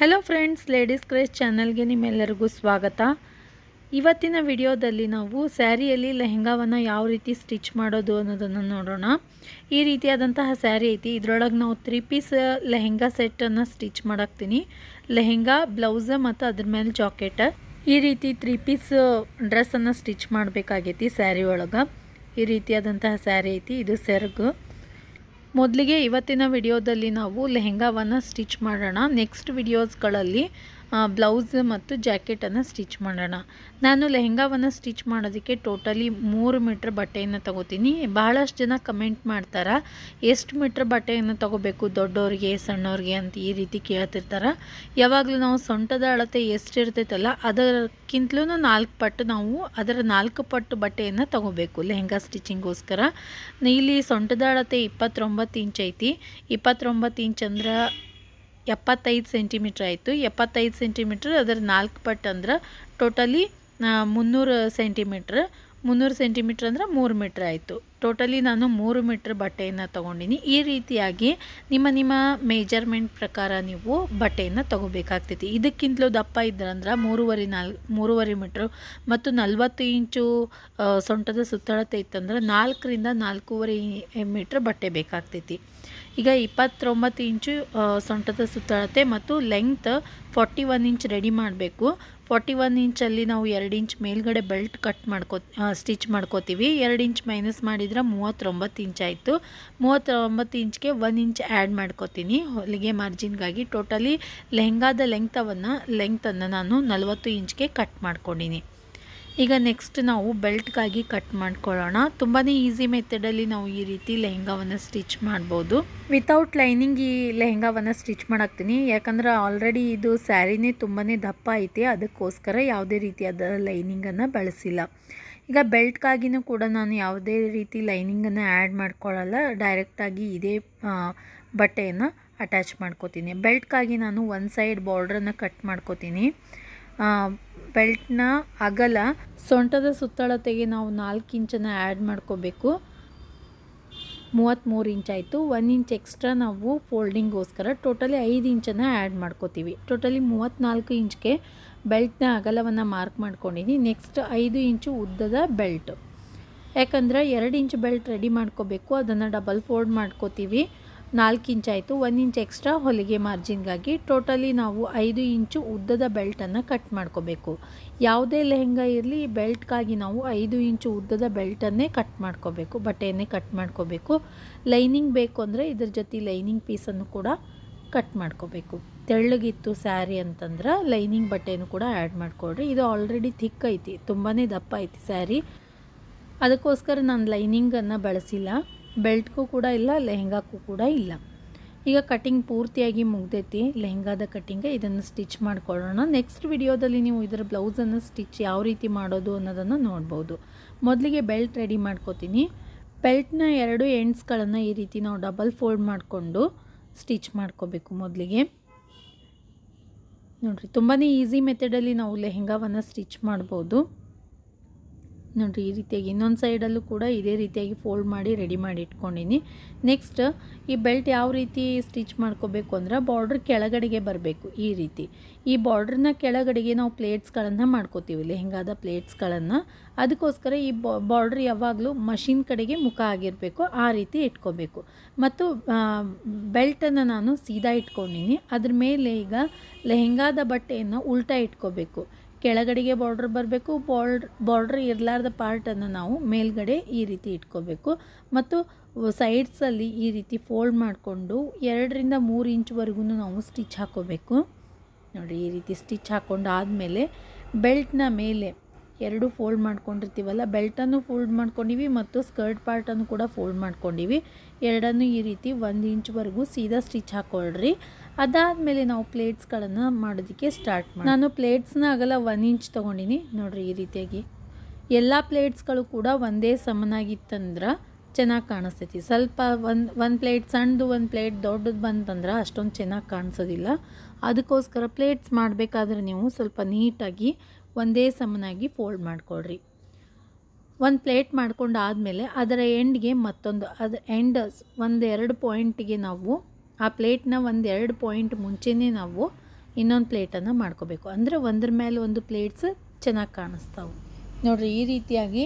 hello friends ladies craze ಚಾನಲ್ಗೆ ನಿಮ್ಮೆಲ್ಲರಿಗೂ ಸ್ವಾಗತ ಇವತ್ತಿನ ವಿಡಿಯೋದಲ್ಲಿ ನಾವು ಸ್ಯಾರಿಯಲ್ಲಿ ಲೆಹೆಂಗಾವನ್ನು ಯಾವ ರೀತಿ ಸ್ಟಿಚ್ ಮಾಡೋದು ಅನ್ನೋದನ್ನು ನೋಡೋಣ ಈ ರೀತಿಯಾದಂತಹ ಸ್ಯಾರಿ ಐತಿ ಇದರೊಳಗೆ ನಾವು ತ್ರೀ ಪೀಸ್ ಲೆಹೆಂಗಾ ಸೆಟ್ಟನ್ನು ಸ್ಟಿಚ್ ಮಾಡಾಕ್ತೀನಿ ಲೆಹೆಂಗಾ ಬ್ಲೌಸ್ ಮತ್ತು ಅದ್ರ ಮೇಲೆ ಜಾಕೆಟ್ ಈ ರೀತಿ ತ್ರೀ ಪೀಸ್ ಡ್ರೆಸ್ಸನ್ನು ಸ್ಟಿಚ್ ಮಾಡಬೇಕಾಗೈತಿ ಸ್ಯಾರಿ ಒಳಗೆ ಈ ರೀತಿಯಾದಂತಹ ಸ್ಯಾರಿ ಐತಿ ಇದು ಸೆರಗು ಮೊದಲಿಗೆ ಇವತ್ತಿನ ವಿಡಿಯೋದಲ್ಲಿ ನಾವು ಲೆಹೆಂಗಾವನ್ನು ಸ್ಟಿಚ್ ಮಾಡೋಣ ನೆಕ್ಸ್ಟ್ ವಿಡಿಯೋಸ್ಗಳಲ್ಲಿ ಬ್ಲೌಸ್ ಮತ್ತು ಜಾಕೆಟನ್ನು ಸ್ಟಿಚ್ ಮಾಡೋಣ ನಾನು ಲೆಹೆಂಗಾವನ್ನು ಸ್ಟಿಚ್ ಮಾಡೋದಕ್ಕೆ ಟೋಟಲಿ ಮೂರು ಮೀಟ್ರ್ ಬಟ್ಟೆಯನ್ನು ತಗೋತೀನಿ ಬಹಳಷ್ಟು ಜನ ಕಮೆಂಟ್ ಮಾಡ್ತಾರೆ ಎಷ್ಟು ಮೀಟ್ರ್ ಬಟ್ಟೆಯನ್ನು ತಗೋಬೇಕು ದೊಡ್ಡವ್ರಿಗೆ ಸಣ್ಣವ್ರಿಗೆ ಅಂತ ಈ ರೀತಿ ಕೇಳ್ತಿರ್ತಾರೆ ಯಾವಾಗಲೂ ನಾವು ಸೊಂಟದ ಅಳತೆ ಎಷ್ಟು ಇರ್ತೈತಲ್ಲ ಅದಕ್ಕಿಂತಲೂ ನಾಲ್ಕು ಪಟ್ಟು ನಾವು ಅದರ ನಾಲ್ಕು ಪಟ್ಟು ಬಟ್ಟೆಯನ್ನು ತಗೋಬೇಕು ಲೆಹೆಂಗಾ ಸ್ಟಿಚಿಂಗೋಸ್ಕರ ಇಲ್ಲಿ ಸೊಂಟದ ಅಳತೆ ಇಪ್ಪತ್ತೊಂಬತ್ತು ಇಂಚ್ ಐತಿ ಇಪ್ಪತ್ತೊಂಬತ್ತು ಇಂಚ್ ಅಂದ್ರೆ ಎಪ್ಪತ್ತೈದು ಸೆಂಟಿಮೀಟ್ರ್ ಆಯಿತು ಎಪ್ಪತ್ತೈದು ಸೆಂಟಿಮೀಟ್ರ್ ಅದರ ನಾಲ್ಕು ಪಟ್ಟು ಅಂದ್ರೆ ಟೋಟಲಿ ಮುನ್ನೂರು ಸೆಂಟಿಮೀಟ್ರ್ ಮುನ್ನೂರು ಸೆಂಟಿಮೀಟ್ರ್ ಅಂದ್ರೆ ಮೂರು ಮೀಟ್ರ್ ಆಯಿತು ಟೋಟಲಿ ನಾನು ಮೂರು ಮೀಟ್ರ್ ಬಟ್ಟೆಯನ್ನು ತೊಗೊಂಡಿನಿ ಈ ರೀತಿಯಾಗಿ ನಿಮ್ಮ ನಿಮ್ಮ ಮೇಜರ್ಮೆಂಟ್ ಪ್ರಕಾರ ನೀವು ಬಟ್ಟೆಯನ್ನು ತೊಗೋಬೇಕಾಗ್ತೈತಿ ಇದಕ್ಕಿಂತಲೂ ದಪ್ಪ ಇದ್ರಂದ್ರೆ ಮೂರುವರೆ ನಾಲ್ಕು ಮೂರುವರೆ ಮೀಟ್ರ್ ಮತ್ತು ನಲ್ವತ್ತು ಇಂಚು ಸೊಂಟದ ಸುತ್ತಳತೆ ಇತ್ತಂದ್ರೆ ನಾಲ್ಕರಿಂದ ನಾಲ್ಕೂವರೆ ಮೀಟ್ರ್ ಬಟ್ಟೆ ಬೇಕಾಗ್ತೈತಿ ಈಗ ಇಪ್ಪತ್ತೊಂಬತ್ತು ಇಂಚು ಸೊಂಟದ ಸುತ್ತಳತೆ ಮತ್ತು length forty one inch ready ಮಾಡಬೇಕು ಫಾರ್ಟಿ ಒನ್ ಇಂಚಲ್ಲಿ ನಾವು ಎರಡು ಇಂಚ್ ಮೇಲ್ಗಡೆ ಬೆಲ್ಟ್ ಕಟ್ ಮಾಡ್ಕೋ ಸ್ಟಿಚ್ ಮಾಡ್ಕೋತೀವಿ ಎರಡು ಇಂಚ್ ಮೈನಸ್ ಮಾಡಿದ್ರೆ ಮೂವತ್ತೊಂಬತ್ತು ಇಂಚ್ ಆಯಿತು ಮೂವತ್ತೊಂಬತ್ತು ಇಂಚ್ಗೆ ಒನ್ ಇಂಚ್ ಆ್ಯಡ್ ಮಾಡ್ಕೋತೀನಿ ಹೊಲಿಗೆ ಮಾರ್ಜಿನ್ಗಾಗಿ ಟೋಟಲಿ ಲೆಹಂಗಾದ ಲೆಂಗ್ತವನ್ನು ಲೆಂಗ್ತನ್ನು ನಾನು ನಲವತ್ತು ಇಂಚ್ಗೆ ಕಟ್ ಮಾಡ್ಕೊಂಡಿನಿ ಈಗ ನೆಕ್ಸ್ಟ್ ನಾವು ಬೆಲ್ಟ್ಗಾಗಿ ಕಟ್ ಮಾಡ್ಕೊಳ್ಳೋಣ ತುಂಬಾ ಈಸಿ ಮೆಥಡಲ್ಲಿ ನಾವು ಈ ರೀತಿ ಲೆಹೆಂಗಾವನ್ನು ಸ್ಟಿಚ್ ಮಾಡ್ಬೋದು ವಿತೌಟ್ ಲೈನಿಂಗ್ ಈ ಲೆಹೆಂಗಾವನ್ನು ಸ್ಟಿಚ್ ಮಾಡಾಕ್ತೀನಿ ಯಾಕಂದರೆ ಆಲ್ರೆಡಿ ಇದು ಸ್ಯಾರಿನೇ ತುಂಬಾ ದಪ್ಪ ಐತೆ ಅದಕ್ಕೋಸ್ಕರ ಯಾವುದೇ ರೀತಿಯಾದ ಲೈನಿಂಗನ್ನು ಬಳಸಿಲ್ಲ ಈಗ ಬೆಲ್ಟ್ಗಾಗಿನೂ ಕೂಡ ನಾನು ಯಾವುದೇ ರೀತಿ ಲೈನಿಂಗನ್ನು ಆ್ಯಡ್ ಮಾಡ್ಕೊಳ್ಳಲ್ಲ ಡೈರೆಕ್ಟಾಗಿ ಇದೇ ಬಟ್ಟೆಯನ್ನು ಅಟ್ಯಾಚ್ ಮಾಡ್ಕೋತೀನಿ ಬೆಲ್ಟ್ಗಾಗಿ ನಾನು ಒನ್ ಸೈಡ್ ಬಾರ್ಡ್ರನ್ನು ಕಟ್ ಮಾಡ್ಕೋತೀನಿ ಬೆಲ್ಟ್ನ ಅಗಲ ಸೊಂಟದ ಸುತ್ತಳತೆಗೆ ನಾವು ನಾಲ್ಕು ಇಂಚನ್ನು ಆ್ಯಡ್ ಮಾಡ್ಕೋಬೇಕು ಮೂವತ್ತ್ಮೂರು ಇಂಚ್ ಆಯಿತು ಒನ್ ಇಂಚ್ ಎಕ್ಸ್ಟ್ರಾ ನಾವು ಫೋಲ್ಡಿಂಗೋಸ್ಕರ ಟೋಟಲಿ ಐದು ಇಂಚನ್ನು ಆ್ಯಡ್ ಮಾಡ್ಕೋತೀವಿ ಟೋಟಲಿ ಮೂವತ್ತ್ನಾಲ್ಕು ಇಂಚ್ಗೆ ಬೆಲ್ಟ್ನ ಅಗಲವನ್ನು ಮಾರ್ಕ್ ಮಾಡ್ಕೊಂಡಿದ್ದೀನಿ ನೆಕ್ಸ್ಟ್ ಐದು ಇಂಚು ಉದ್ದದ ಬೆಲ್ಟ್ ಯಾಕಂದರೆ ಎರಡು ಇಂಚ್ ಬೆಲ್ಟ್ ರೆಡಿ ಮಾಡ್ಕೋಬೇಕು ಅದನ್ನು ಡಬಲ್ ಫೋಲ್ಡ್ ಮಾಡ್ಕೋತೀವಿ ನಾಲ್ಕು ಇಂಚ್ ಆಯಿತು ಒಂದು ಇಂಚ್ ಎಕ್ಸ್ಟ್ರಾ ಹೊಲಿಗೆ ಮಾರ್ಜಿನ್ಗಾಗಿ ಟೋಟಲಿ ನಾವು ಐದು ಇಂಚು ಉದ್ದದ ಬೆಲ್ಟನ್ನು ಕಟ್ ಮಾಡ್ಕೋಬೇಕು ಯಾವುದೇ ಲೆಹೆಂಗಾ ಇರಲಿ ಬೆಲ್ಟ್ಗಾಗಿ ನಾವು ಐದು ಇಂಚು ಉದ್ದದ ಬೆಲ್ಟನ್ನೇ ಕಟ್ ಮಾಡ್ಕೋಬೇಕು ಬಟ್ಟೆಯನ್ನೇ ಕಟ್ ಮಾಡ್ಕೋಬೇಕು ಲೈನಿಂಗ್ ಬೇಕು ಅಂದರೆ ಇದ್ರ ಜೊತೆ ಲೈನಿಂಗ್ ಪೀಸನ್ನು ಕೂಡ ಕಟ್ ಮಾಡ್ಕೋಬೇಕು ತೆಳ್ಳಗಿತ್ತು ಸ್ಯಾರಿ ಅಂತಂದ್ರೆ ಲೈನಿಂಗ್ ಬಟ್ಟೆನೂ ಕೂಡ ಆ್ಯಡ್ ಮಾಡಿಕೊಡ್ರಿ ಇದು ಆಲ್ರೆಡಿ ಥಿಕ್ ಐತಿ ತುಂಬಾ ದಪ್ಪ ಐತಿ ಸ್ಯಾರಿ ಅದಕ್ಕೋಸ್ಕರ ನಾನು ಲೈನಿಂಗನ್ನು ಬಳಸಿಲ್ಲ ಬೆಲ್ಟ್ಗೂ ಕೂಡ ಇಲ್ಲ ಲೆಹೆಂಗಾಕ್ಕೂ ಕೂಡ ಇಲ್ಲ ಈಗ ಕಟಿಂಗ್ ಪೂರ್ತಿಯಾಗಿ ಮುಗ್ದೈತಿ ಲೆಹೆಂಗಾದ ಕಟಿಂಗ್ ಇದನ್ನು ಸ್ಟಿಚ್ ಮಾಡ್ಕೊಳ್ಳೋಣ ನೆಕ್ಸ್ಟ್ ವಿಡಿಯೋದಲ್ಲಿ ನೀವು ಇದರ ಬ್ಲೌಸನ್ನು ಸ್ಟಿಚ್ ಯಾವ ರೀತಿ ಮಾಡೋದು ಅನ್ನೋದನ್ನು ನೋಡ್ಬೋದು ಮೊದಲಿಗೆ ಬೆಲ್ಟ್ ರೆಡಿ ಮಾಡ್ಕೋತೀನಿ ಬೆಲ್ಟ್ನ ಎರಡು ಎಂಡ್ಸ್ಗಳನ್ನು ಈ ರೀತಿ ನಾವು ಡಬಲ್ ಫೋಲ್ಡ್ ಮಾಡಿಕೊಂಡು ಸ್ಟಿಚ್ ಮಾಡ್ಕೋಬೇಕು ಮೊದಲಿಗೆ ನೋಡಿರಿ ತುಂಬಾ ಈಸಿ ಮೆಥಡಲ್ಲಿ ನಾವು ಲೆಹೆಂಗಾವನ್ನು ಸ್ಟಿಚ್ ಮಾಡ್ಬೋದು ನೋಡಿರಿ ಈ ರೀತಿಯಾಗಿ ಇನ್ನೊಂದು ಸೈಡಲ್ಲೂ ಕೂಡ ಇದೇ ರೀತಿಯಾಗಿ ಫೋಲ್ಡ್ ಮಾಡಿ ರೆಡಿ ಮಾಡಿ ಇಟ್ಕೊಂಡಿನಿ ನೆಕ್ಸ್ಟ್ ಈ ಬೆಲ್ಟ್ ಯಾವ ರೀತಿ ಸ್ಟಿಚ್ ಮಾಡ್ಕೋಬೇಕು ಅಂದ್ರೆ ಬಾರ್ಡ್ರ್ ಕೆಳಗಡೆಗೆ ಬರಬೇಕು ಈ ರೀತಿ ಈ ಬಾರ್ಡ್ರನ್ನ ಕೆಳಗಡೆಗೆ ನಾವು ಪ್ಲೇಟ್ಸ್ಗಳನ್ನು ಮಾಡ್ಕೋತೀವಿ ಲೆಹೆಂಗಾದ ಪ್ಲೇಟ್ಸ್ಗಳನ್ನು ಅದಕ್ಕೋಸ್ಕರ ಈ ಬಾರ್ಡ್ರ್ ಯಾವಾಗಲೂ ಮಷಿನ್ ಕಡೆಗೆ ಮುಖ ಆಗಿರಬೇಕು ಆ ರೀತಿ ಇಟ್ಕೋಬೇಕು ಮತ್ತು ಬೆಲ್ಟನ್ನು ನಾನು ಸೀದಾ ಇಟ್ಕೊಂಡಿನಿ ಅದ್ರ ಮೇಲೆ ಈಗ ಲೆಹೆಂಗಾದ ಬಟ್ಟೆಯನ್ನು ಉಲ್ಟಾ ಇಟ್ಕೋಬೇಕು ಕೆಳಗಡೆಗೆ ಬಾರ್ಡ್ರ್ ಬರಬೇಕು ಬಾರ್ಡ್ರ್ ಬಾರ್ಡ್ರ್ ಇರಲಾರ್ದ ಪಾರ್ಟನ್ನು ನಾವು ಮೇಲ್ಗಡೆ ಈ ರೀತಿ ಇಟ್ಕೋಬೇಕು ಮತ್ತು ಸೈಡ್ಸಲ್ಲಿ ಈ ರೀತಿ ಫೋಲ್ಡ್ ಮಾಡಿಕೊಂಡು ಎರಡರಿಂದ ಮೂರು ಇಂಚ್ವರೆಗೂ ನಾವು ಸ್ಟಿಚ್ ಹಾಕೋಬೇಕು ನೋಡಿ ಈ ರೀತಿ ಸ್ಟಿಚ್ ಹಾಕ್ಕೊಂಡು ಆದಮೇಲೆ ಬೆಲ್ಟ್ನ ಮೇಲೆ ಎರಡು ಫೋಲ್ಡ್ ಮಾಡ್ಕೊಂಡಿರ್ತೀವಲ್ಲ ಬೆಲ್ಟನ್ನು ಫೋಲ್ಡ್ ಮಾಡ್ಕೊಂಡಿವಿ ಮತ್ತು ಸ್ಕರ್ಟ್ ಪಾರ್ಟನ್ನು ಕೂಡ ಫೋಲ್ಡ್ ಮಾಡ್ಕೊಂಡಿವಿ ಎರಡನ್ನು ಈ ರೀತಿ ಒಂದು ಇಂಚ್ವರೆಗೂ ಸೀದಾ ಸ್ಟಿಚ್ ಹಾಕ್ಕೊಳ್ರಿ ಅದಾದಮೇಲೆ ನಾವು ಪ್ಲೇಟ್ಸ್ಗಳನ್ನು ಮಾಡೋದಕ್ಕೆ ಸ್ಟಾರ್ಟ್ ಮಾಡಿ ನಾನು ಪ್ಲೇಟ್ಸ್ನ ಅಗಲ ಒನ್ ಇಂಚ್ ತೊಗೊಂಡಿನಿ ನೋಡ್ರಿ ಈ ರೀತಿಯಾಗಿ ಎಲ್ಲ ಪ್ಲೇಟ್ಸ್ಗಳು ಕೂಡ ಒಂದೇ ಸಮನಾಗಿತ್ತಂದ್ರೆ ಚೆನ್ನಾಗಿ ಕಾಣಿಸ್ತೈತಿ ಸ್ವಲ್ಪ ಒಂದು ಒಂದು ಪ್ಲೇಟ್ ಸಣ್ಣದು ಒಂದು ಪ್ಲೇಟ್ ದೊಡ್ಡದು ಬಂತಂದ್ರೆ ಅಷ್ಟೊಂದು ಚೆನ್ನಾಗಿ ಕಾಣಿಸೋದಿಲ್ಲ ಅದಕ್ಕೋಸ್ಕರ ಪ್ಲೇಟ್ಸ್ ಮಾಡಬೇಕಾದ್ರೆ ನೀವು ಸ್ವಲ್ಪ ನೀಟಾಗಿ ಒಂದೇ ಸಮನಾಗಿ ಫೋಲ್ಡ್ ಮಾಡಿಕೊಳ್ರಿ ಒಂದು ಪ್ಲೇಟ್ ಮಾಡ್ಕೊಂಡು ಅದರ ಎಂಡ್ಗೆ ಮತ್ತೊಂದು ಅದು ಎಂಡ್ ಒಂದೆರಡು ಪಾಯಿಂಟಿಗೆ ನಾವು ಆ ಪ್ಲೇಟ್ನ ಒಂದು ಎರಡು ಪಾಯಿಂಟ್ ಮುಂಚೆನೇ ನಾವು ಇನ್ನೊಂದು ಪ್ಲೇಟನ್ನು ಮಾಡ್ಕೋಬೇಕು ಅಂದರೆ ಒಂದ್ರ ಮೇಲೆ ಒಂದು ಪ್ಲೇಟ್ಸ್ ಚೆನ್ನಾಗಿ ಕಾಣಿಸ್ತಾವೆ ನೋಡಿರಿ ಈ ರೀತಿಯಾಗಿ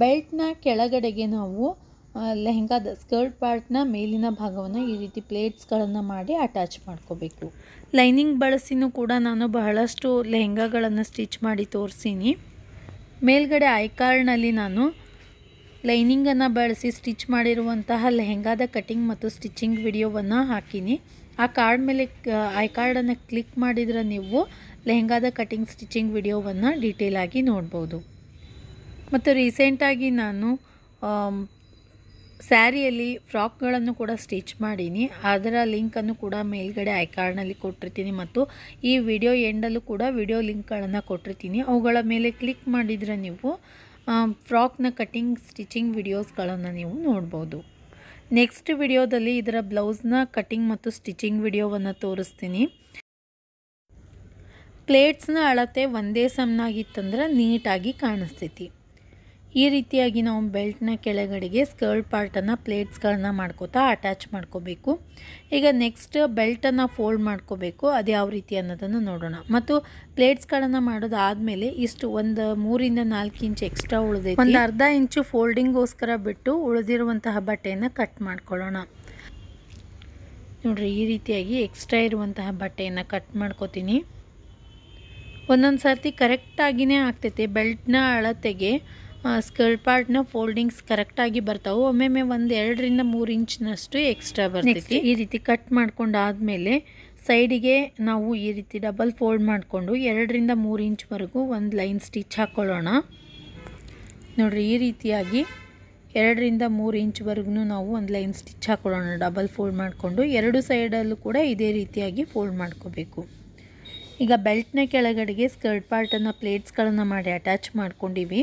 ಬೆಲ್ಟ್ನ ಕೆಳಗಡೆಗೆ ನಾವು ಲೆಹಂಗಾದ ಸ್ಕರ್ಟ್ ಪಾರ್ಟ್ನ ಮೇಲಿನ ಭಾಗವನ್ನು ಈ ರೀತಿ ಪ್ಲೇಟ್ಸ್ಗಳನ್ನು ಮಾಡಿ ಅಟ್ಯಾಚ್ ಮಾಡ್ಕೋಬೇಕು ಲೈನಿಂಗ್ ಬಳಸಿನೂ ಕೂಡ ನಾನು ಬಹಳಷ್ಟು ಲೆಹೆಂಗಾಗಳನ್ನು ಸ್ಟಿಚ್ ಮಾಡಿ ತೋರಿಸೀನಿ ಮೇಲ್ಗಡೆ ಐಕಾರ್ಡ್ನಲ್ಲಿ ನಾನು ಲೈನಿಂಗನ್ನು ಬಳಸಿ ಸ್ಟಿಚ್ ಮಾಡಿರುವಂತಹ ಲೆಹೆಂಗಾದ ಕಟಿಂಗ್ ಮತ್ತು ಸ್ಟಿಚಿಂಗ್ ವಿಡಿಯೋವನ್ನು ಹಾಕಿನಿ ಆ ಕಾರ್ಡ್ ಮೇಲೆ ಐ ಕಾರ್ಡನ್ನು ಕ್ಲಿಕ್ ಮಾಡಿದರೆ ನೀವು ಲೆಹೆಂಗಾದ ಕಟಿಂಗ್ ಸ್ಟಿಚಿಂಗ್ ವಿಡಿಯೋವನ್ನು ಡೀಟೇಲಾಗಿ ನೋಡ್ಬೋದು ಮತ್ತು ರೀಸೆಂಟಾಗಿ ನಾನು ಸ್ಯಾರಿಯಲ್ಲಿ ಫ್ರಾಕ್ಗಳನ್ನು ಕೂಡ ಸ್ಟಿಚ್ ಮಾಡೀನಿ ಅದರ ಲಿಂಕನ್ನು ಕೂಡ ಮೇಲ್ಗಡೆ ಐ ಕಾರ್ಡ್ನಲ್ಲಿ ಕೊಟ್ಟಿರ್ತೀನಿ ಮತ್ತು ಈ ವಿಡಿಯೋ ಎಂಡಲ್ಲೂ ಕೂಡ ವಿಡಿಯೋ ಲಿಂಕ್ಗಳನ್ನು ಕೊಟ್ಟಿರ್ತೀನಿ ಅವುಗಳ ಮೇಲೆ ಕ್ಲಿಕ್ ಮಾಡಿದರೆ ನೀವು ಫ್ರಾಕ್ನ ಕಟ್ಟಿಂಗ್ ಸ್ಟಿಚಿಂಗ್ ವಿಡಿಯೋಸ್ಗಳನ್ನು ನೀವು ನೋಡ್ಬೋದು ನೆಕ್ಸ್ಟ್ ವಿಡಿಯೋದಲ್ಲಿ ಇದರ ಬ್ಲೌಸ್ನ ಕಟಿಂಗ್ ಮತ್ತು ಸ್ಟಿಚಿಂಗ್ ವಿಡಿಯೋವನ್ನು ತೋರಿಸ್ತೀನಿ ಪ್ಲೇಟ್ಸ್ನ ಅಳತೆ ಒಂದೇ ಸಮನಾಗಿತ್ತಂದ್ರೆ ನೀಟಾಗಿ ಕಾಣಿಸ್ತೈತಿ ಈ ರೀತಿಯಾಗಿ ನಾವು ಬೆಲ್ಟ್ನ ಕೆಳಗಡೆಗೆ ಸ್ಕರ್ಟ್ ಪಾರ್ಟನ್ನು ಪ್ಲೇಟ್ಸ್ಗಳನ್ನ ಮಾಡ್ಕೋತಾ ಅಟ್ಯಾಚ್ ಮಾಡ್ಕೋಬೇಕು ಈಗ ನೆಕ್ಸ್ಟ್ ಬೆಲ್ಟನ್ನು ಫೋಲ್ಡ್ ಮಾಡ್ಕೋಬೇಕು ಅದು ಯಾವ ರೀತಿ ಅನ್ನೋದನ್ನು ನೋಡೋಣ ಮತ್ತು ಪ್ಲೇಟ್ಸ್ಗಳನ್ನು ಮಾಡೋದಾದಮೇಲೆ ಇಷ್ಟು ಒಂದು ಮೂರಿಂದ ನಾಲ್ಕು ಇಂಚ್ ಎಕ್ಸ್ಟ್ರಾ ಉಳಿದೈತೆ ಒಂದು ಅರ್ಧ ಇಂಚು ಫೋಲ್ಡಿಂಗ್ಗೋಸ್ಕರ ಬಿಟ್ಟು ಉಳಿದಿರುವಂತಹ ಬಟ್ಟೆಯನ್ನು ಕಟ್ ಮಾಡ್ಕೊಳ್ಳೋಣ ನೋಡ್ರಿ ಈ ರೀತಿಯಾಗಿ ಎಕ್ಸ್ಟ್ರಾ ಇರುವಂತಹ ಬಟ್ಟೆಯನ್ನು ಕಟ್ ಮಾಡ್ಕೋತೀನಿ ಒಂದೊಂದು ಸರ್ತಿ ಕರೆಕ್ಟಾಗಿಯೇ ಆಗ್ತೈತೆ ಬೆಲ್ಟ್ನ ಅಳತೆಗೆ ಸ್ಕರ್ಟ್ ಪಾರ್ಟ್ನ ಫೋಲ್ಡಿಂಗ್ಸ್ ಕರೆಕ್ಟಾಗಿ ಬರ್ತಾವೆ ಒಮ್ಮೆಮ್ಮೆ ಒಂದು ಎರಡರಿಂದ ಮೂರು ಇಂಚಿನಷ್ಟು ಎಕ್ಸ್ಟ್ರಾ ಬರ್ತೈತಿ ಈ ರೀತಿ ಕಟ್ ಆದಮೇಲೆ ಸೈಡಿಗೆ ನಾವು ಈ ರೀತಿ ಡಬಲ್ ಫೋಲ್ಡ್ ಮಾಡಿಕೊಂಡು ಎರಡರಿಂದ ಮೂರು ಇಂಚ್ವರೆಗೂ ಒಂದು ಲೈನ್ ಸ್ಟಿಚ್ ಹಾಕ್ಕೊಳ್ಳೋಣ ನೋಡಿರಿ ಈ ರೀತಿಯಾಗಿ ಎರಡರಿಂದ ಮೂರು ಇಂಚ್ವರೆಗೂ ನಾವು ಒಂದು ಲೈನ್ ಸ್ಟಿಚ್ ಹಾಕ್ಕೊಳ್ಳೋಣ ಡಬಲ್ ಫೋಲ್ಡ್ ಮಾಡಿಕೊಂಡು ಎರಡು ಸೈಡಲ್ಲೂ ಕೂಡ ಇದೇ ರೀತಿಯಾಗಿ ಫೋಲ್ಡ್ ಮಾಡ್ಕೋಬೇಕು ಈಗ ಬೆಲ್ಟ್ನ ಕೆಳಗಡೆಗೆ ಸ್ಕರ್ಟ್ ಪಾರ್ಟನ್ನು ಪ್ಲೇಟ್ಸ್ಗಳನ್ನು ಮಾಡಿ ಅಟ್ಯಾಚ್ ಮಾಡ್ಕೊಂಡಿವಿ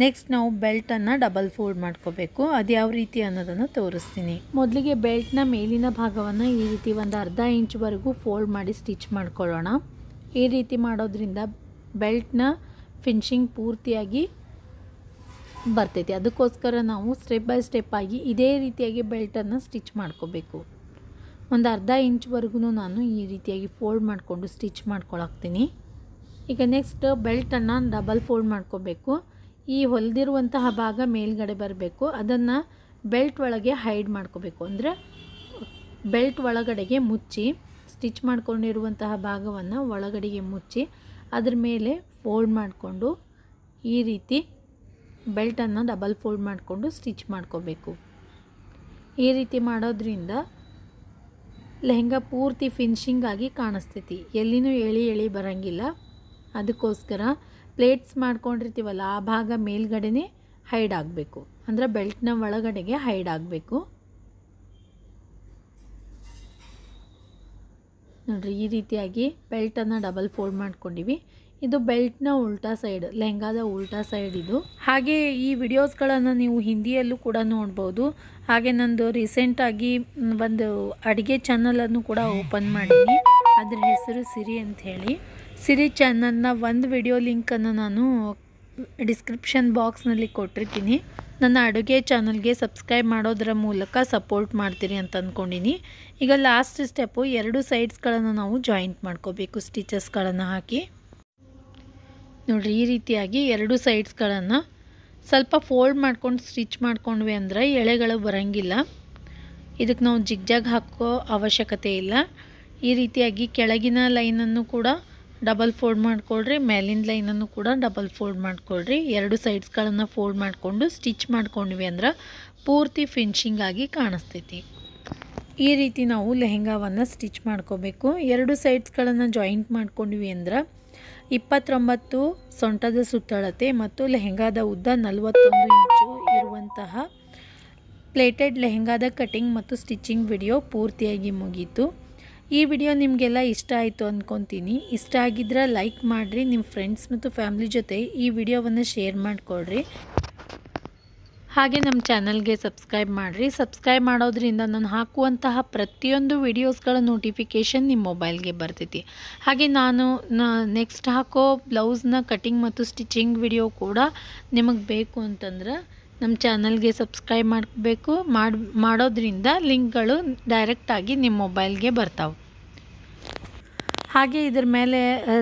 ನೆಕ್ಸ್ಟ್ ನಾವು ಬೆಲ್ಟನ್ನು ಡಬಲ್ ಫೋಲ್ಡ್ ಮಾಡ್ಕೋಬೇಕು ಅದು ಯಾವ ರೀತಿ ಅನ್ನೋದನ್ನು ತೋರಿಸ್ತೀನಿ ಮೊದಲಿಗೆ ಬೆಲ್ಟ್ನ ಮೇಲಿನ ಭಾಗವನ್ನು ಈ ರೀತಿ ಒಂದು ಅರ್ಧ ಇಂಚ್ವರೆಗೂ ಫೋಲ್ಡ್ ಮಾಡಿ ಸ್ಟಿಚ್ ಮಾಡ್ಕೊಳ್ಳೋಣ ಈ ರೀತಿ ಮಾಡೋದ್ರಿಂದ ಬೆಲ್ಟ್ನ ಫಿನಿಶಿಂಗ್ ಪೂರ್ತಿಯಾಗಿ ಬರ್ತೈತಿ ಅದಕ್ಕೋಸ್ಕರ ನಾವು ಸ್ಟೆಪ್ ಬೈ ಸ್ಟೆಪ್ ಆಗಿ ಇದೇ ರೀತಿಯಾಗಿ ಬೆಲ್ಟನ್ನು ಸ್ಟಿಚ್ ಮಾಡ್ಕೋಬೇಕು ಒಂದು ಅರ್ಧ ಇಂಚ್ವರೆಗೂ ನಾನು ಈ ರೀತಿಯಾಗಿ ಫೋಲ್ಡ್ ಮಾಡಿಕೊಂಡು ಸ್ಟಿಚ್ ಮಾಡ್ಕೊಳಕ್ತೀನಿ ಈಗ ನೆಕ್ಸ್ಟ್ ಬೆಲ್ಟನ್ನು ಡಬಲ್ ಫೋಲ್ಡ್ ಮಾಡ್ಕೋಬೇಕು ಈ ಹೊಲಿದಿರುವಂತಹ ಭಾಗ ಮೇಲ್ಗಡೆ ಬರಬೇಕು ಅದನ್ನು ಬೆಲ್ಟ್ ಒಳಗೆ ಹೈಡ್ ಮಾಡ್ಕೋಬೇಕು ಅಂದರೆ ಬೆಲ್ಟ್ ಒಳಗಡೆಗೆ ಮುಚ್ಚಿ ಸ್ಟಿಚ್ ಮಾಡಿಕೊಂಡಿರುವಂತಹ ಭಾಗವನ್ನು ಒಳಗಡೆಗೆ ಮುಚ್ಚಿ ಅದ್ರ ಮೇಲೆ ಫೋಲ್ಡ್ ಮಾಡಿಕೊಂಡು ಈ ರೀತಿ ಬೆಲ್ಟನ್ನು ಡಬಲ್ ಫೋಲ್ಡ್ ಮಾಡಿಕೊಂಡು ಸ್ಟಿಚ್ ಮಾಡ್ಕೋಬೇಕು ಈ ರೀತಿ ಮಾಡೋದ್ರಿಂದ ಲೆಹೆಂಗಾ ಪೂರ್ತಿ ಫಿನಿಶಿಂಗಾಗಿ ಕಾಣಿಸ್ತೈತಿ ಎಲ್ಲಿನೂ ಎಳಿ ಎಳಿ ಬರೋಂಗಿಲ್ಲ ಅದಕ್ಕೋಸ್ಕರ ಪ್ಲೇಟ್ಸ್ ಮಾಡ್ಕೊಂಡಿರ್ತೀವಲ್ಲ ಆ ಭಾಗ ಮೇಲ್ಗಡೆನೇ ಹೈಡ್ ಆಗಬೇಕು ಅಂದರೆ ಬೆಲ್ಟ್ನ ಒಳಗಡೆಗೆ ಹೈಡ್ ಆಗಬೇಕು ನೋಡ್ರಿ ಈ ರೀತಿಯಾಗಿ ಬೆಲ್ಟನ್ನು ಡಬಲ್ ಫೋಲ್ಡ್ ಮಾಡ್ಕೊಂಡಿವಿ ಇದು ಬೆಲ್ಟ್ನ ಉಲ್ಟಾ ಸೈಡ್ ಲೆಹಂಗಾದ ಉಲ್ಟಾ ಸೈಡ್ ಇದು ಹಾಗೆ ಈ ವಿಡಿಯೋಸ್ಗಳನ್ನು ನೀವು ಹಿಂದಿಯಲ್ಲೂ ಕೂಡ ನೋಡ್ಬೋದು ಹಾಗೆ ನಂದು ರೀಸೆಂಟಾಗಿ ಒಂದು ಅಡುಗೆ ಚಾನಲನ್ನು ಕೂಡ ಓಪನ್ ಮಾಡೀನಿ ಅದ್ರ ಹೆಸರು ಸಿರಿ ಅಂತ ಹೇಳಿ ಸಿರಿ ಚಾನಲ್ನ ಒಂದು ವಿಡಿಯೋ ಲಿಂಕನ್ನು ನಾನು ಡಿಸ್ಕ್ರಿಪ್ಷನ್ ಬಾಕ್ಸ್ನಲ್ಲಿ ಕೊಟ್ಟಿರ್ತೀನಿ ನನ್ನ ಅಡುಗೆ ಚಾನಲ್ಗೆ ಸಬ್ಸ್ಕ್ರೈಬ್ ಮಾಡೋದರ ಮೂಲಕ ಸಪೋರ್ಟ್ ಮಾಡ್ತೀರಿ ಅಂತ ಅಂದ್ಕೊಂಡಿನಿ ಈಗ ಲಾಸ್ಟ್ ಸ್ಟೆಪ್ಪು ಎರಡು ಸೈಡ್ಸ್ಗಳನ್ನು ನಾವು ಜಾಯಿಂಟ್ ಮಾಡ್ಕೋಬೇಕು ಸ್ಟಿಚಸ್ಗಳನ್ನು ಹಾಕಿ ನೋಡಿರಿ ಈ ರೀತಿಯಾಗಿ ಎರಡು ಸೈಡ್ಸ್ಗಳನ್ನು ಸ್ವಲ್ಪ ಫೋಲ್ಡ್ ಮಾಡ್ಕೊಂಡು ಸ್ಟಿಚ್ ಮಾಡಿಕೊಂಡ್ವಿ ಅಂದರೆ ಎಳೆಗಳು ಬರೋಂಗಿಲ್ಲ ಇದಕ್ಕೆ ನಾವು ಜಿಗ್ಜಾಗ್ ಹಾಕೋ ಅವಶ್ಯಕತೆ ಇಲ್ಲ ಈ ರೀತಿಯಾಗಿ ಕೆಳಗಿನ ಲೈನನ್ನು ಕೂಡ ಡಬಲ್ ಫೋಲ್ಡ್ ಮಾಡ್ಕೊಳ್ರಿ ಮೇಲಿನ ಲೈನನ್ನು ಕೂಡ ಡಬಲ್ ಫೋಲ್ಡ್ ಮಾಡ್ಕೊಳ್ರಿ ಎರಡು ಸೈಡ್ಸ್ಗಳನ್ನು ಫೋಲ್ಡ್ ಮಾಡಿಕೊಂಡು ಸ್ಟಿಚ್ ಮಾಡ್ಕೊಂಡ್ವಿ ಅಂದ್ರೆ ಪೂರ್ತಿ ಫಿನಿಶಿಂಗ್ ಆಗಿ ಕಾಣಿಸ್ತೈತಿ ಈ ರೀತಿ ನಾವು ಲೆಹೆಂಗಾವನ್ನು ಸ್ಟಿಚ್ ಮಾಡ್ಕೋಬೇಕು ಎರಡು ಸೈಡ್ಸ್ಗಳನ್ನು ಜಾಯಿಂಟ್ ಮಾಡ್ಕೊಂಡ್ವಿ ಅಂದ್ರೆ ಇಪ್ಪತ್ತೊಂಬತ್ತು ಸೊಂಟದ ಸುತ್ತಳತೆ ಮತ್ತು ಲೆಹೆಂಗಾದ ಉದ್ದ ನಲವತ್ತೊಂದು ಇಂಚು ಇರುವಂತಹ ಪ್ಲೇಟೆಡ್ ಲೆಹೆಂಗಾದ ಕಟಿಂಗ್ ಮತ್ತು ಸ್ಟಿಚಿಂಗ್ ವಿಡಿಯೋ ಪೂರ್ತಿಯಾಗಿ ಮುಗೀತು ಈ ವಿಡಿಯೋ ನಿಮಗೆಲ್ಲ ಇಷ್ಟ ಆಯಿತು ಅಂದ್ಕೊತೀನಿ ಇಷ್ಟ ಆಗಿದ್ರೆ ಲೈಕ್ ಮಾಡಿರಿ ನಿಮ್ಮ ಫ್ರೆಂಡ್ಸ್ ಮತ್ತು ಫ್ಯಾಮ್ಲಿ ಜೊತೆ ಈ ವಿಡಿಯೋವನ್ನು ಶೇರ್ ಮಾಡಿಕೊಡ್ರಿ ಹಾಗೆ ನಮ್ಮ ಚಾನಲ್ಗೆ ಸಬ್ಸ್ಕ್ರೈಬ್ ಮಾಡಿರಿ ಸಬ್ಸ್ಕ್ರೈಬ್ ಮಾಡೋದ್ರಿಂದ ನಾನು ಹಾಕುವಂತಹ ಪ್ರತಿಯೊಂದು ವಿಡಿಯೋಸ್ಗಳ ನೋಟಿಫಿಕೇಷನ್ ನಿಮ್ಮ ಮೊಬೈಲ್ಗೆ ಬರ್ತೈತಿ ಹಾಗೆ ನಾನು ನೆಕ್ಸ್ಟ್ ಹಾಕೋ ಬ್ಲೌಸ್ನ ಕಟಿಂಗ್ ಮತ್ತು ಸ್ಟಿಚಿಂಗ್ ವಿಡಿಯೋ ಕೂಡ ನಿಮಗೆ ಬೇಕು ಅಂತಂದ್ರೆ ನಮ್ಮ ಚಾನಲ್ಗೆ ಸಬ್ಸ್ಕ್ರೈಬ್ ಮಾಡಬೇಕು ಮಾಡಿ ಮಾಡೋದ್ರಿಂದ ಲಿಂಕ್ಗಳು ಡೈರೆಕ್ಟಾಗಿ ನಿಮ್ಮ ಮೊಬೈಲ್ಗೆ ಬರ್ತಾವೆ ಹಾಗೆ ಇದರ ಮೇಲೆ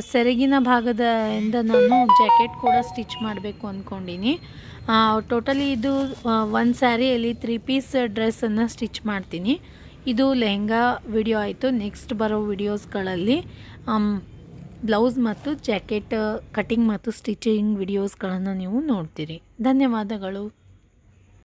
ಸೆರಗಿನ ಭಾಗದ ಇಂದ ನಾನು ಜಾಕೆಟ್ ಕೂಡ ಸ್ಟಿಚ್ ಮಾಡಬೇಕು ಅಂದ್ಕೊಂಡಿನಿ ಟೋಟಲಿ ಇದು ಒಂದು ಸ್ಯಾರಿಯಲ್ಲಿ ತ್ರೀ ಪೀಸ್ ಡ್ರೆಸ್ಸನ್ನು ಸ್ಟಿಚ್ ಮಾಡ್ತೀನಿ ಇದು ಲೆಹೆಂಗಾ ವಿಡಿಯೋ ಆಯಿತು ನೆಕ್ಸ್ಟ್ ಬರೋ ವಿಡಿಯೋಸ್ಗಳಲ್ಲಿ ಬ್ಲೌಸ್ ಮತ್ತು ಜಾಕೆಟ್ ಕಟಿಂಗ್ ಮತ್ತು ಸ್ಟಿಚಿಂಗ್ ವಿಡಿಯೋಸ್ಗಳನ್ನು ನೀವು ನೋಡ್ತೀರಿ ಧನ್ಯವಾದಗಳು